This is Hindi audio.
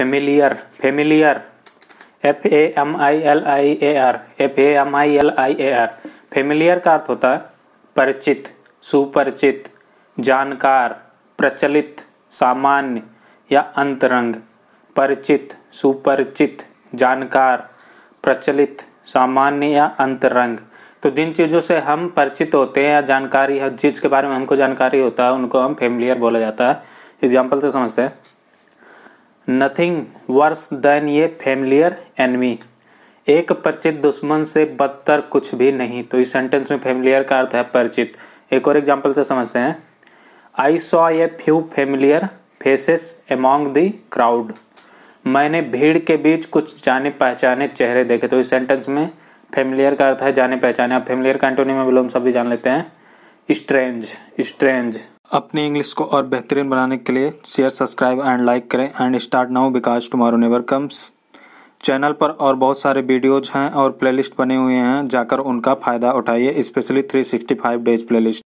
familiar familiar F A M I L I A R F A M I L I A R familiar का अर्थ होता है परिचित सुपरिचित जानकार प्रचलित सामान्य या अंतरंग परिचित सुपरिचित जानकार प्रचलित सामान्य या अंतरंग तो जिन चीज़ों से हम परिचित होते हैं या जानकारी है चीज़ के बारे में हमको जानकारी होता है उनको हम फेमिलियर बोला जाता है एग्जाम्पल से समझते हैं नथिंग वर्स देन ये फेमिलियर एनमी एक परिचित दुश्मन से बदतर कुछ भी नहीं तो इस सेंटेंस में फेमिलियर का अर्थ है परिचित एक और एग्जाम्पल से समझते हैं I saw a few familiar faces among the crowd मैंने भीड़ के बीच कुछ जाने पहचाने चेहरे देखे तो इस सेंटेंस में फेमिलियर का अर्थ है जाने पहचाने आप फेमिलियर कंटोनी एंटोनी में बिलोम सब भी जान लेते हैं स्ट्रेंज स्ट्रेंज अपनी इंग्लिश को और बेहतरीन बनाने के लिए शेयर सब्सक्राइब एंड लाइक करें and start now because tomorrow never comes channel पर और बहुत सारे वीडियोज हैं और प्लेलिस्ट बने हुए हैं जाकर उनका फ़ायदा उठाइए स्पेशली 365 डेज प्लेलिस्ट